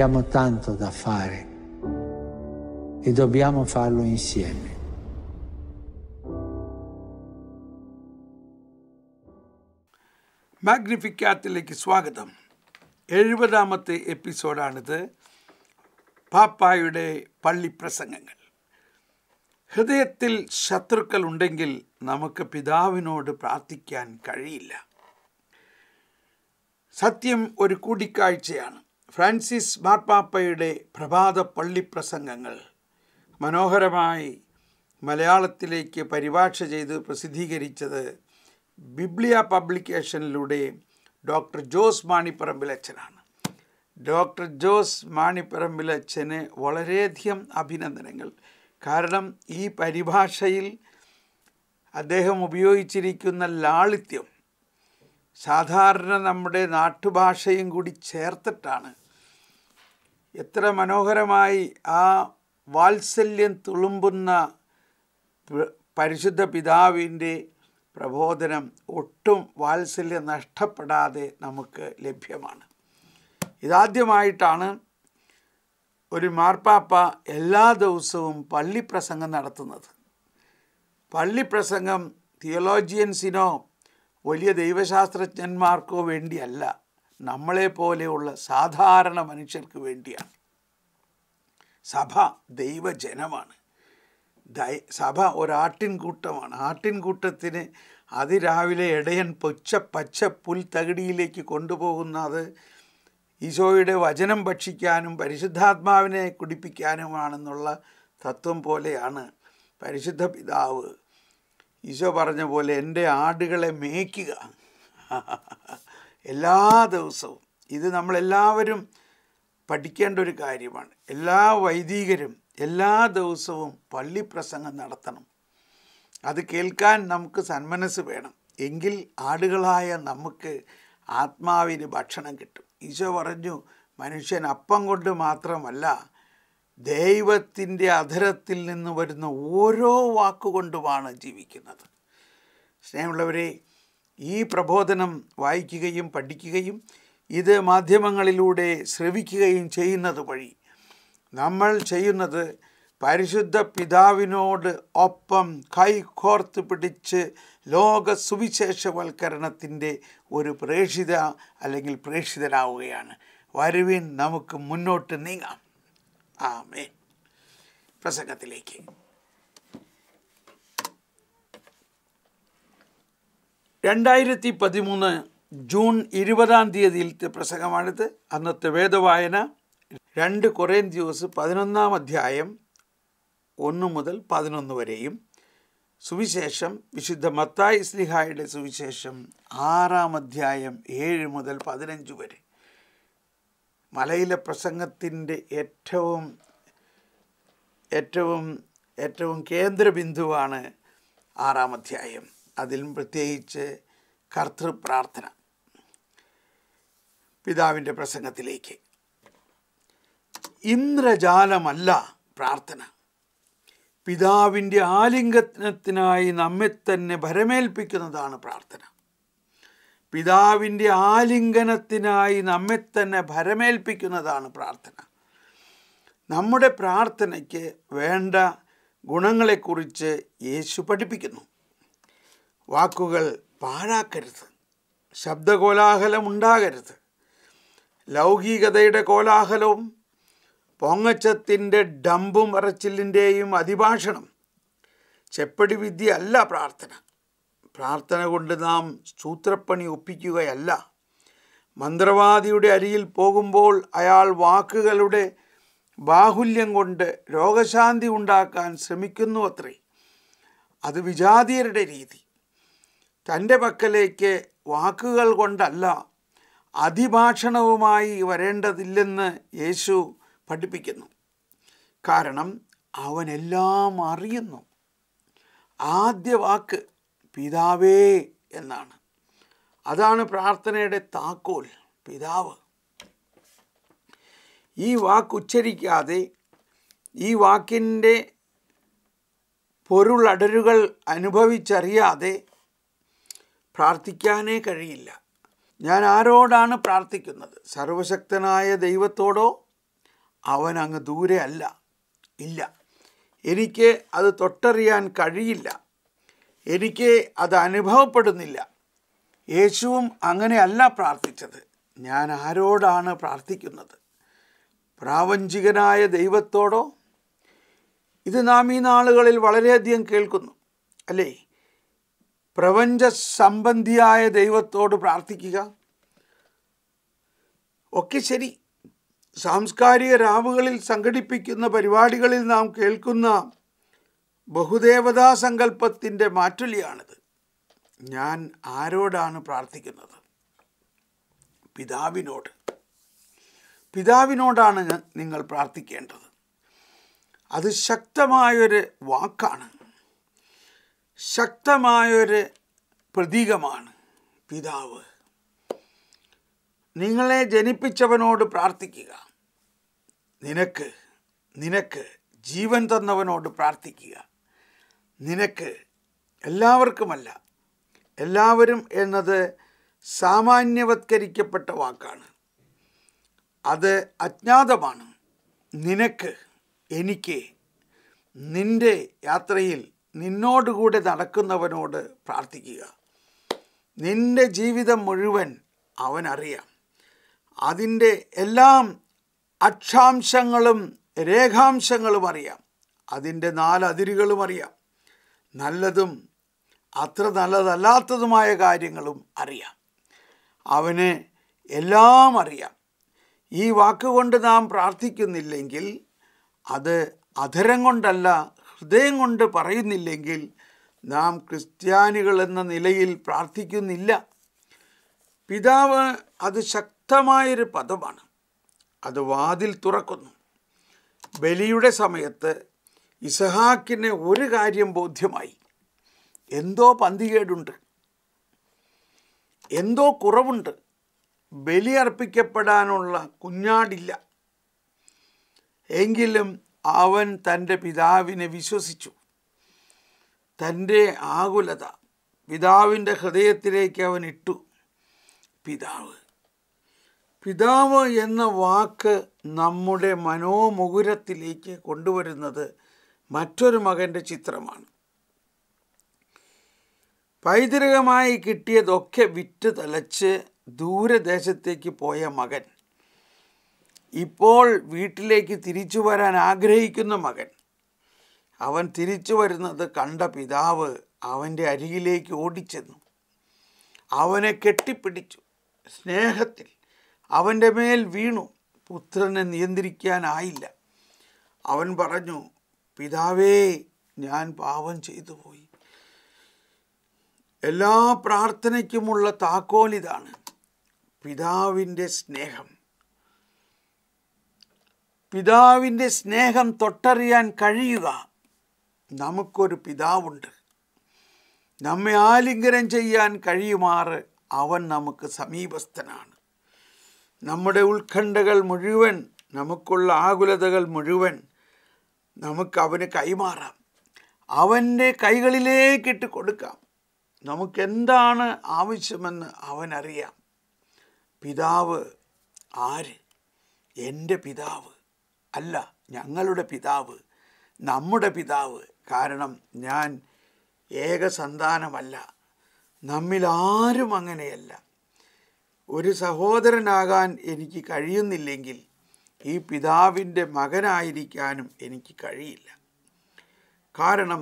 Abbiamo tanto da fare e dobbiamo farlo insieme. മാഗ്നിഫിക്കാറ്റിലേക്ക് സ്വാഗതം എഴുപതാമത്തെ എപ്പിസോഡാണിത് പാപ്പായുടെ പള്ളി പ്രസംഗങ്ങൾ ഹൃദയത്തിൽ ശത്രുക്കൾ ഉണ്ടെങ്കിൽ നമുക്ക് പിതാവിനോട് പ്രാർത്ഥിക്കാൻ കഴിയില്ല സത്യം ഒരു കൂടിക്കാഴ്ചയാണ് ഫ്രാൻസിസ് മാർപ്പാപ്പയുടെ പ്രഭാത പള്ളി പ്രസംഗങ്ങൾ മനോഹരമായി മലയാളത്തിലേക്ക് പരിഭാഷ ചെയ്ത് പ്രസിദ്ധീകരിച്ചത് ബിബ്ലിയ പബ്ലിക്കേഷനിലൂടെ ഡോക്ടർ ജോസ് അച്ഛനാണ് ഡോക്ടർ ജോസ് അച്ഛന് വളരെയധികം അഭിനന്ദനങ്ങൾ കാരണം ഈ പരിഭാഷയിൽ അദ്ദേഹം ഉപയോഗിച്ചിരിക്കുന്ന ലാളിത്യം സാധാരണ നമ്മുടെ നാട്ടുഭാഷയും കൂടി ചേർത്തിട്ടാണ് എത്ര മനോഹരമായി ആ വാത്സല്യം തുളുമ്പുന്ന പരിശുദ്ധ പിതാവിൻ്റെ പ്രബോധനം ഒട്ടും വാത്സല്യം നഷ്ടപ്പെടാതെ നമുക്ക് ലഭ്യമാണ് ഇതാദ്യമായിട്ടാണ് ഒരു മാർപ്പാപ്പ എല്ലാ ദിവസവും പള്ളിപ്രസംഗം നടത്തുന്നത് പള്ളിപ്രസംഗം തിയോളോജിയൻസിനോ വലിയ ദൈവശാസ്ത്രജ്ഞന്മാർക്കോ വേണ്ടിയല്ല നമ്മളെപ്പോലെയുള്ള സാധാരണ മനുഷ്യർക്ക് വേണ്ടിയാണ് സഭ ദൈവജനമാണ് സഭ ഒരാട്ടിൻകൂട്ടമാണ് ആട്ടിൻകൂട്ടത്തിന് അതിരാവിലെ ഇടയൻ പൊച്ച പച്ച പുൽ തകിടിയിലേക്ക് കൊണ്ടുപോകുന്ന ഈശോയുടെ വചനം ഭക്ഷിക്കാനും പരിശുദ്ധാത്മാവിനെ കുടിപ്പിക്കാനുമാണെന്നുള്ള തത്വം പോലെയാണ് പരിശുദ്ധ പിതാവ് ഈശോ പറഞ്ഞ പോലെ എൻ്റെ ആടുകളെ മേയ്ക്കുക എല്ലാ ദിവസവും ഇത് നമ്മളെല്ലാവരും പഠിക്കേണ്ട ഒരു കാര്യമാണ് എല്ലാ വൈദികരും എല്ലാ ദിവസവും പള്ളി പ്രസംഗം നടത്തണം അത് കേൾക്കാൻ നമുക്ക് സന്മനസ് വേണം എങ്കിൽ ആടുകളായ നമുക്ക് ആത്മാവിന് ഭക്ഷണം കിട്ടും ഈശോ പറഞ്ഞു മനുഷ്യൻ അപ്പം കൊണ്ട് മാത്രമല്ല ദൈവത്തിൻ്റെ അധരത്തിൽ നിന്ന് വരുന്ന ഓരോ വാക്കുകൊണ്ടുമാണ് ജീവിക്കുന്നത് സ്നേഹമുള്ളവരെ ഈ പ്രബോധനം വായിക്കുകയും പഠിക്കുകയും ഇത് മാധ്യമങ്ങളിലൂടെ ശ്രവിക്കുകയും ചെയ്യുന്നത് വഴി നമ്മൾ ചെയ്യുന്നത് പരിശുദ്ധ പിതാവിനോട് ഒപ്പം കൈകോർത്ത് പിടിച്ച് ലോക സുവിശേഷവൽക്കരണത്തിൻ്റെ ഒരു പ്രേക്ഷിത അല്ലെങ്കിൽ പ്രേക്ഷിതരാവുകയാണ് വരുവിൻ നമുക്ക് മുന്നോട്ട് നീങ്ങാം ആമേ പ്രസംഗത്തിലേക്ക് രണ്ടായിരത്തി പതിമൂന്ന് ജൂൺ ഇരുപതാം തീയതിയിലത്തെ പ്രസംഗമാണിത് അന്നത്തെ വേദവായന രണ്ട് കുറേ ദിവസം പതിനൊന്നാം അധ്യായം ഒന്ന് മുതൽ പതിനൊന്ന് വരെയും സുവിശേഷം വിശുദ്ധ മത്തായി സ്ലിഹായുടെ സുവിശേഷം ആറാം അധ്യായം ഏഴ് മുതൽ പതിനഞ്ച് വരെ മലയിലെ പ്രസംഗത്തിൻ്റെ ഏറ്റവും ഏറ്റവും ഏറ്റവും കേന്ദ്രബിന്ദുവാണ് ആറാം അധ്യായം അതിലും പ്രത്യേകിച്ച് കർത്തൃപ്രാർത്ഥന പിതാവിൻ്റെ പ്രസംഗത്തിലേക്ക് ഇന്ദ്രജാലമല്ല പ്രാർത്ഥന പിതാവിൻ്റെ ആലിംഗത്തിനായി നമ്മെ തന്നെ ഭരമേൽപ്പിക്കുന്നതാണ് പ്രാർത്ഥന പിതാവിൻ്റെ ആലിംഗനത്തിനായി നമ്മെ തന്നെ ഭരമേൽപ്പിക്കുന്നതാണ് പ്രാർത്ഥന നമ്മുടെ പ്രാർത്ഥനയ്ക്ക് വേണ്ട ഗുണങ്ങളെക്കുറിച്ച് യേശു പഠിപ്പിക്കുന്നു വാക്കുകൾ പാഴാക്കരുത് ശബ്ദകോലാഹലം ഉണ്ടാകരുത് ലൗകികതയുടെ കോലാഹലവും പൊങ്ങച്ചത്തിൻ്റെ ഡമ്പും അറച്ചിലിൻ്റെയും അതിഭാഷണം ചെപ്പടി വിദ്യ അല്ല പ്രാർത്ഥന പ്രാർത്ഥന കൊണ്ട് നാം സൂത്രപ്പണി ഒപ്പിക്കുകയല്ല മന്ത്രവാദിയുടെ അരിയിൽ പോകുമ്പോൾ അയാൾ വാക്കുകളുടെ ബാഹുല്യം കൊണ്ട് രോഗശാന്തി ഉണ്ടാക്കാൻ ശ്രമിക്കുന്നു അത്രേ അത് വിജാതീയരുടെ രീതി തൻ്റെ പക്കലേക്ക് വാക്കുകൾ കൊണ്ടല്ല അതിഭാഷണവുമായി വരേണ്ടതില്ലെന്ന് യേശു പഠിപ്പിക്കുന്നു കാരണം അവനെല്ലാം അറിയുന്നു ആദ്യ വാക്ക് പിതാവേ എന്നാണ് അതാണ് പ്രാർത്ഥനയുടെ താക്കോൽ പിതാവ് ഈ വാക്ക് ഉച്ചരിക്കാതെ ഈ വാക്കിൻ്റെ പൊരുളടരുകൾ അനുഭവിച്ചറിയാതെ പ്രാർത്ഥിക്കാനേ കഴിയില്ല ഞാൻ ആരോടാണ് പ്രാർത്ഥിക്കുന്നത് സർവശക്തനായ ദൈവത്തോടോ അവൻ അങ്ങ് ദൂരെ അല്ല ഇല്ല എനിക്ക് അത് തൊട്ടറിയാൻ കഴിയില്ല എനിക്ക് അത് അനുഭവപ്പെടുന്നില്ല യേശുവും അങ്ങനെയല്ല പ്രാർത്ഥിച്ചത് ഞാൻ ആരോടാണ് പ്രാർത്ഥിക്കുന്നത് പ്രാവഞ്ചികനായ ദൈവത്തോടോ ഇത് നാം ഈ നാളുകളിൽ വളരെയധികം കേൾക്കുന്നു അല്ലേ പ്രപഞ്ച സംബന്ധിയായ ദൈവത്തോട് പ്രാർത്ഥിക്കുക ഒക്കെ ശരി സാംസ്കാരിക രാവുകളിൽ സംഘടിപ്പിക്കുന്ന പരിപാടികളിൽ നാം കേൾക്കുന്ന ബഹുദേവതാ സങ്കല്പത്തിൻ്റെ മാറ്റൊലിയാണിത് ഞാൻ ആരോടാണ് പ്രാർത്ഥിക്കുന്നത് പിതാവിനോട് പിതാവിനോടാണ് നിങ്ങൾ പ്രാർത്ഥിക്കേണ്ടത് അത് ശക്തമായൊരു വാക്കാണ് ശക്തമായൊരു പ്രതീകമാണ് പിതാവ് നിങ്ങളെ ജനിപ്പിച്ചവനോട് പ്രാർത്ഥിക്കുക നിനക്ക് നിനക്ക് ജീവൻ തന്നവനോട് പ്രാർത്ഥിക്കുക നിനക്ക് എല്ലാവർക്കുമല്ല എല്ലാവരും എന്നത് സാമാന്യവത്കരിക്കപ്പെട്ട വാക്കാണ് അത് അജ്ഞാതമാണ് നിനക്ക് എനിക്ക് നിൻ്റെ യാത്രയിൽ നിന്നോടുകൂടെ നടക്കുന്നവനോട് പ്രാർത്ഥിക്കുക നിൻ്റെ ജീവിതം മുഴുവൻ അവനറിയാം അതിൻ്റെ എല്ലാം അക്ഷാംശങ്ങളും രേഖാംശങ്ങളും അറിയാം അതിൻ്റെ നാലതിരുകളും അറിയാം നല്ലതും അത്ര നല്ലതല്ലാത്തതുമായ കാര്യങ്ങളും അറിയാം അവന് എല്ലാം അറിയാം ഈ വാക്കുകൊണ്ട് നാം പ്രാർത്ഥിക്കുന്നില്ലെങ്കിൽ അത് അധരം കൊണ്ടല്ല ഹൃദയം കൊണ്ട് പറയുന്നില്ലെങ്കിൽ നാം ക്രിസ്ത്യാനികൾ എന്ന നിലയിൽ പ്രാർത്ഥിക്കുന്നില്ല പിതാവ് അത് ശക്തമായൊരു പദമാണ് അത് വാതിൽ തുറക്കുന്നു ബലിയുടെ സമയത്ത് ഇസഹാക്കിന് ഒരു കാര്യം ബോധ്യമായി എന്തോ പന്തികേടുണ്ട് എന്തോ കുറവുണ്ട് ബലിയർപ്പിക്കപ്പെടാനുള്ള കുഞ്ഞാടില്ല എങ്കിലും അവൻ തൻ്റെ പിതാവിനെ വിശ്വസിച്ചു തൻ്റെ ആകുലത പിതാവിൻ്റെ ഹൃദയത്തിലേക്ക് അവൻ ഇട്ടു പിതാവ് പിതാവ് എന്ന വാക്ക് നമ്മുടെ മനോമുകുരത്തിലേക്ക് കൊണ്ടുവരുന്നത് മറ്റൊരു മകൻ്റെ ചിത്രമാണ് പൈതൃകമായി കിട്ടിയതൊക്കെ വിറ്റ് തലച്ച് ദൂരദേശത്തേക്ക് പോയ മകൻ ഇപ്പോൾ വീട്ടിലേക്ക് തിരിച്ചു വരാൻ ആഗ്രഹിക്കുന്ന മകൻ അവൻ തിരിച്ചു വരുന്നത് കണ്ട പിതാവ് അവൻ്റെ അരികിലേക്ക് ഓടിച്ചെന്നു അവനെ കെട്ടിപ്പിടിച്ചു സ്നേഹത്തിൽ അവൻ്റെ മേൽ വീണു പുത്രനെ നിയന്ത്രിക്കാനായില്ല അവൻ പറഞ്ഞു പിതാവേ ഞാൻ പാപം ചെയ്തു പോയി എല്ലാ പ്രാർത്ഥനയ്ക്കുമുള്ള താക്കോൽ ഇതാണ് പിതാവിൻ്റെ സ്നേഹം പിതാവിൻ്റെ സ്നേഹം തൊട്ടറിയാൻ കഴിയുക നമുക്കൊരു പിതാവുണ്ട് നമ്മെ ആലിംഗനം ചെയ്യാൻ കഴിയുമാറ് അവൻ നമുക്ക് സമീപസ്ഥനാണ് നമ്മുടെ ഉത്കണ്ഠകൾ മുഴുവൻ നമുക്കുള്ള ആകുലതകൾ മുഴുവൻ നമുക്ക് അവന് കൈമാറാം അവൻ്റെ കൈകളിലേക്കിട്ട് കൊടുക്കാം നമുക്കെന്താണ് ആവശ്യമെന്ന് അവനറിയാം പിതാവ് ആര് എൻ്റെ പിതാവ് അല്ല ഞങ്ങളുടെ പിതാവ് നമ്മുടെ പിതാവ് കാരണം ഞാൻ ഏകസന്താനമല്ല നമ്മിലാരും അങ്ങനെയല്ല ഒരു സഹോദരനാകാൻ എനിക്ക് കഴിയുന്നില്ലെങ്കിൽ ഈ പിതാവിൻ്റെ മകനായിരിക്കാനും എനിക്ക് കഴിയില്ല കാരണം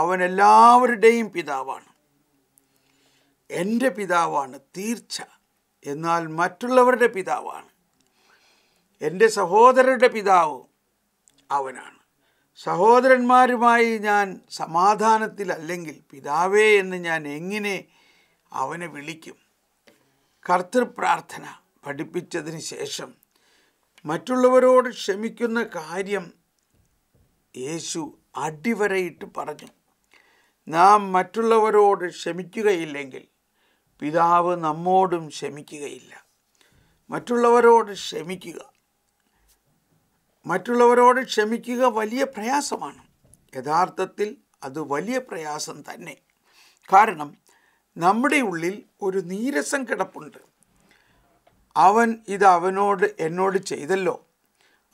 അവനെല്ലാവരുടെയും പിതാവാണ് എൻ്റെ പിതാവാണ് തീർച്ച എന്നാൽ മറ്റുള്ളവരുടെ പിതാവാണ് എൻ്റെ സഹോദരരുടെ പിതാവ് അവനാണ് സഹോദരന്മാരുമായി ഞാൻ സമാധാനത്തിലല്ലെങ്കിൽ പിതാവേ എന്ന് ഞാൻ എങ്ങനെ അവനെ വിളിക്കും കർത്തൃപ്രാർത്ഥന പഠിപ്പിച്ചതിന് ശേഷം മറ്റുള്ളവരോട് ക്ഷമിക്കുന്ന കാര്യം യേശു അടിവരയിട്ട് പറഞ്ഞു നാം മറ്റുള്ളവരോട് ക്ഷമിക്കുകയില്ലെങ്കിൽ പിതാവ് നമ്മോടും ക്ഷമിക്കുകയില്ല മറ്റുള്ളവരോട് ക്ഷമിക്കുക മറ്റുള്ളവരോട് ക്ഷമിക്കുക വലിയ പ്രയാസമാണ് യഥാർത്ഥത്തിൽ അത് വലിയ പ്രയാസം തന്നെ കാരണം നമ്മുടെ ഉള്ളിൽ ഒരു നീരസം കിടപ്പുണ്ട് അവൻ ഇത് അവനോട് എന്നോട് ചെയ്തല്ലോ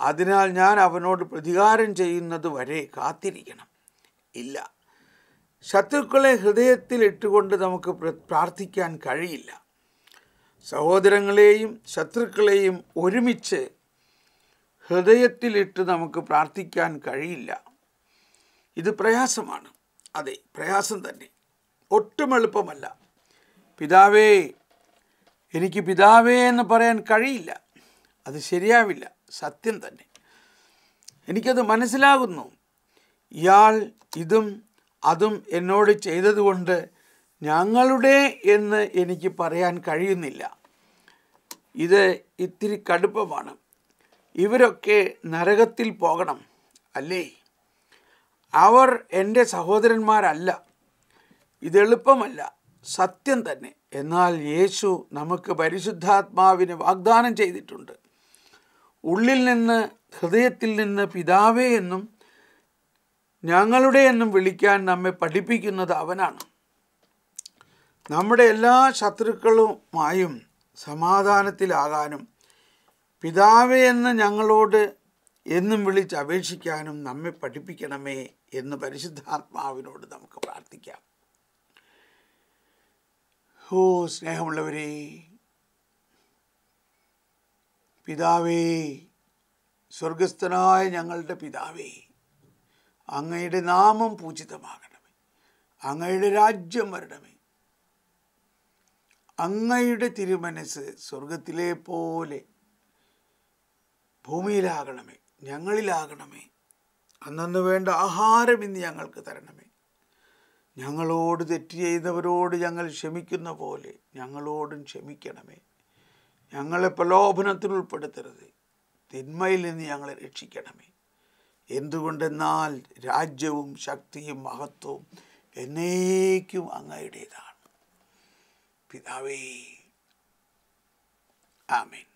അതിനാൽ ഞാൻ അവനോട് പ്രതികാരം ചെയ്യുന്നത് വരെ കാത്തിരിക്കണം ഇല്ല ശത്രുക്കളെ ഹൃദയത്തിൽ ഇട്ടുകൊണ്ട് നമുക്ക് പ്രാർത്ഥിക്കാൻ കഴിയില്ല സഹോദരങ്ങളെയും ശത്രുക്കളെയും ഒരുമിച്ച് ഹൃദയത്തിലിട്ട് നമുക്ക് പ്രാർത്ഥിക്കാൻ കഴിയില്ല ഇത് പ്രയാസമാണ് അതെ പ്രയാസം തന്നെ ഒട്ടും എളുപ്പമല്ല പിതാവേ എനിക്ക് പിതാവേ എന്ന് പറയാൻ കഴിയില്ല അത് ശരിയാവില്ല സത്യം തന്നെ എനിക്കത് മനസ്സിലാകുന്നു ഇയാൾ ഇതും അതും എന്നോട് ചെയ്തതുകൊണ്ട് ഞങ്ങളുടെ എന്ന് എനിക്ക് പറയാൻ കഴിയുന്നില്ല ഇത് ഇത്തിരി കടുപ്പമാണ് ഇവരൊക്കെ നരകത്തിൽ പോകണം അല്ലേ അവർ എൻ്റെ സഹോദരന്മാരല്ല ഇതെളുപ്പമല്ല സത്യം തന്നെ എന്നാൽ യേശു നമുക്ക് പരിശുദ്ധാത്മാവിന് വാഗ്ദാനം ചെയ്തിട്ടുണ്ട് ഉള്ളിൽ നിന്ന് ഹൃദയത്തിൽ നിന്ന് പിതാവേ എന്നും ഞങ്ങളുടെ എന്നും വിളിക്കാൻ നമ്മെ പഠിപ്പിക്കുന്നത് അവനാണ് നമ്മുടെ എല്ലാ ശത്രുക്കളുമായും സമാധാനത്തിലാകാനും പിതാവേ എന്ന് ഞങ്ങളോട് എന്നും വിളിച്ച് അപേക്ഷിക്കാനും നമ്മെ പഠിപ്പിക്കണമേ എന്ന് പരിശുദ്ധാത്മാവിനോട് നമുക്ക് പ്രാർത്ഥിക്കാം ഹോ സ്നേഹമുള്ളവരെ പിതാവേ സ്വർഗസ്ഥനായ ഞങ്ങളുടെ പിതാവേ അങ്ങയുടെ നാമം പൂജിതമാകണമേ അങ്ങയുടെ രാജ്യം വരണമേ അങ്ങയുടെ തിരുമനസ് സ്വർഗത്തിലെ പോലെ ഭൂമിയിലാകണമേ ഞങ്ങളിലാകണമേ അന്നു വേണ്ട ആഹാരം ഇന്ന് ഞങ്ങൾക്ക് തരണമേ ഞങ്ങളോട് തെറ്റ് ചെയ്തവരോട് ഞങ്ങൾ ക്ഷമിക്കുന്ന പോലെ ഞങ്ങളോടും ക്ഷമിക്കണമേ ഞങ്ങളെ പ്രലോഭനത്തിൽ ഉൾപ്പെടുത്തരുത് തിന്മയിൽ നിന്ന് ഞങ്ങളെ രക്ഷിക്കണമേ എന്തുകൊണ്ടെന്നാൽ രാജ്യവും ശക്തിയും മഹത്വവും എന്നേക്കും അങ്ങയുടേതാണ് പിതാവേ ആമേൻ